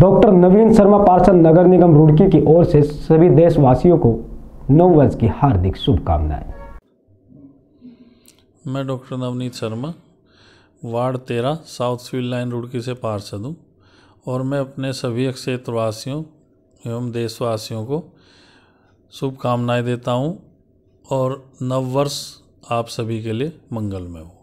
doctor नवीन शर्मा पार्षद नगर निगम रुड़की की ओर से सभी देशवासियों को नववर्ष की हार्दिक शुभकामनाएं मैं डॉक्टर नवनीत शर्मा वार्ड तेरह साउथ सिविल लाइन रुड़की से पार्षद हूँ और मैं अपने सभी क्षेत्रवासियों एवं देशवासियों को शुभकामनाएं देता हूँ और नववर्ष आप सभी के लिए मंगलमय हो